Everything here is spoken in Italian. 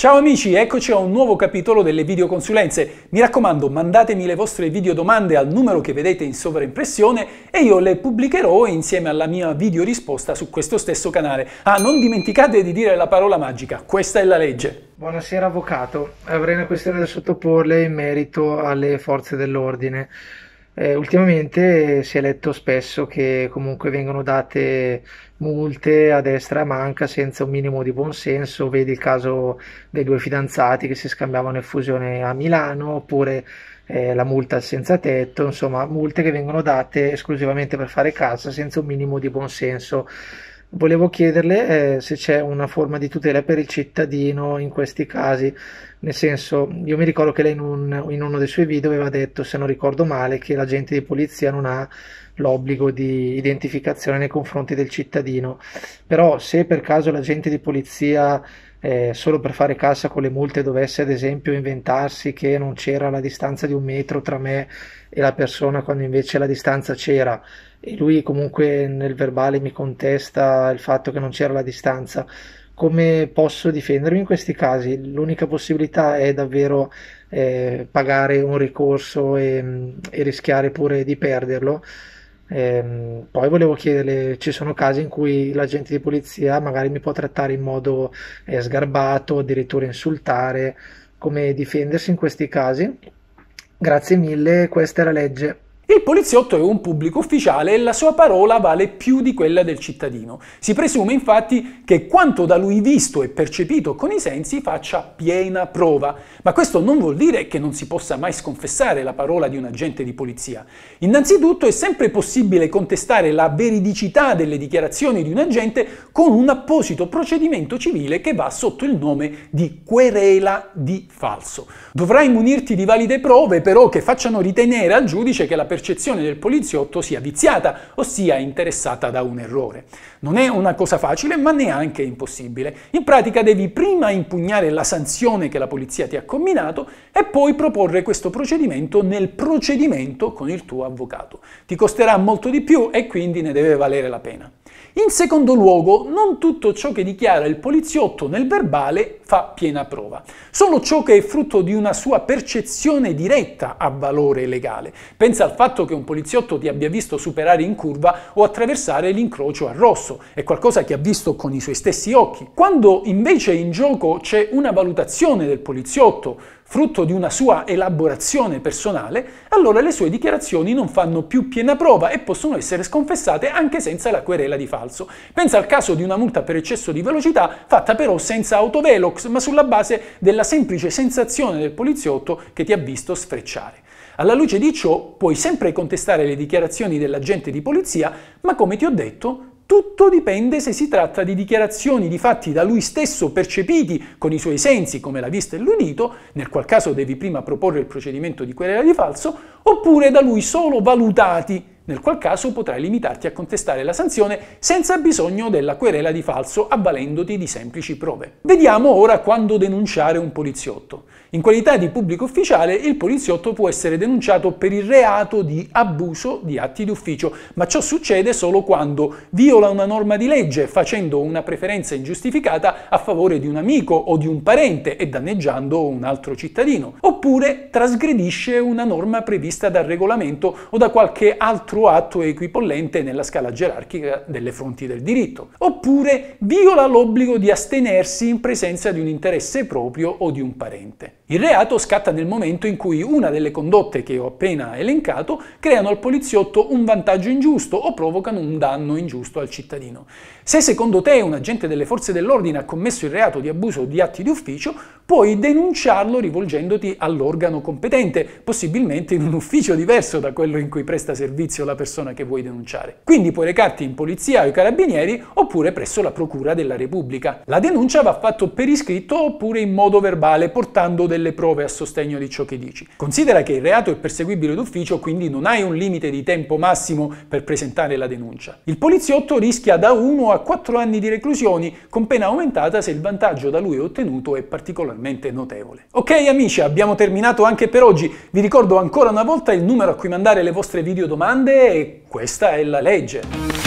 Ciao amici, eccoci a un nuovo capitolo delle videoconsulenze. Mi raccomando, mandatemi le vostre videodomande al numero che vedete in sovraimpressione e io le pubblicherò insieme alla mia videorisposta su questo stesso canale. Ah, non dimenticate di dire la parola magica, questa è la legge. Buonasera avvocato, avrei una questione da sottoporle in merito alle forze dell'ordine. Eh, ultimamente si è letto spesso che comunque vengono date multe a destra e a manca senza un minimo di buonsenso, vedi il caso dei due fidanzati che si scambiavano effusione a Milano, oppure eh, la multa senza tetto, insomma multe che vengono date esclusivamente per fare cassa senza un minimo di buonsenso. Volevo chiederle eh, se c'è una forma di tutela per il cittadino in questi casi, nel senso, io mi ricordo che lei in, un- in uno dei suoi video aveva detto, se non ricordo male, che l'agente di polizia non ha l'obbligo di identificazione nei confronti del cittadino, però se per caso l'agente di polizia eh, solo per fare cassa con le multe dovesse ad esempio inventarsi che non c'era la distanza di un metro tra me e la persona quando invece la distanza c'era e lui comunque nel verbale mi contesta il fatto che non c'era la distanza come posso difendermi in questi casi? L'unica possibilità è davvero eh, pagare un ricorso e, mm, e rischiare pure di perderlo. Ehm, poi volevo chiederle, ci sono casi in cui l'agente di polizia magari mi può trattare in modo eh, sgarbato, addirittura insultare, come difendersi in questi casi? Grazie mille, questa è la legge. Il poliziotto è un pubblico ufficiale e la sua parola vale più di quella del cittadino. Si presume infatti che quanto da lui visto e percepito con i sensi faccia piena prova, ma questo non vuol dire che non si possa mai sconfessare la parola di un agente di polizia. Innanzitutto è sempre possibile contestare la veridicità delle dichiarazioni di un agente con un apposito procedimento civile che va sotto il nome di querela di falso. Dovrai munirti di valide prove però che facciano ritenere al giudice che la persona percezione del poliziotto sia viziata ossia interessata da un errore. Non è una cosa facile, ma neanche impossibile. In pratica devi prima impugnare la sanzione che la polizia ti ha combinato e poi proporre questo procedimento nel procedimento con il tuo avvocato. Ti costerà molto di più e quindi ne deve valere la pena. In secondo luogo, non tutto ciò che dichiara il poliziotto nel verbale fa piena prova. Solo ciò che è frutto di una sua percezione diretta ha valore legale. Pensa al fatto che un poliziotto ti abbia visto superare in curva o attraversare l'incrocio a rosso. È qualcosa che ha visto con i suoi stessi occhi. Quando invece in gioco c'è una valutazione del poliziotto, frutto di una sua elaborazione personale, allora le sue dichiarazioni non fanno più piena prova e possono essere sconfessate anche senza la querela di falso. Pensa al caso di una multa per eccesso di velocità fatta però senza autovelox, ma sulla base della semplice sensazione del poliziotto che ti ha visto sfrecciare. Alla luce di ciò puoi sempre contestare le dichiarazioni dell'agente di polizia, ma come ti ho detto, tutto dipende se si tratta di dichiarazioni di fatti da lui stesso percepiti con i suoi sensi, come la vista e l'udito, nel qual caso devi prima proporre il procedimento di querela di falso, oppure da lui solo valutati, nel qual caso potrai limitarti a contestare la sanzione senza bisogno della querela di falso avvalendoti di semplici prove. Vediamo ora quando denunciare un poliziotto. In qualità di pubblico ufficiale il poliziotto può essere denunciato per il reato di abuso di atti d'ufficio, ma ciò succede solo quando viola una norma di legge facendo una preferenza ingiustificata a favore di un amico o di un parente e danneggiando un altro cittadino, oppure trasgredisce una norma prevista dal regolamento o da qualche altro croato è equipollente nella scala gerarchica delle fonti del diritto, oppure viola l'obbligo di astenersi in presenza di un interesse proprio o di un parente. Il reato scatta nel momento in cui una delle condotte che ho appena elencato creano al poliziotto un vantaggio ingiusto o provocano un danno ingiusto al cittadino. Se secondo te un agente delle forze dell'ordine ha commesso il reato di abuso di atti di ufficio, puoi denunciarlo rivolgendoti all'organo competente, possibilmente in un ufficio diverso da quello in cui presta servizio la persona che vuoi denunciare. Quindi puoi recarti in polizia o i carabinieri oppure presso la Procura della Repubblica. La denuncia va fatta per iscritto oppure in modo verbale portando delle delle prove a sostegno di ciò che dici. Considera che il reato è perseguibile d'ufficio, quindi non hai un limite di tempo massimo per presentare la denuncia. Il poliziotto rischia da 1 a 4 anni di reclusione, con pena aumentata se il vantaggio da lui ottenuto è particolarmente notevole. Ok amici, abbiamo terminato anche per oggi. Vi ricordo ancora una volta il numero a cui mandare le vostre video domande e questa è la legge.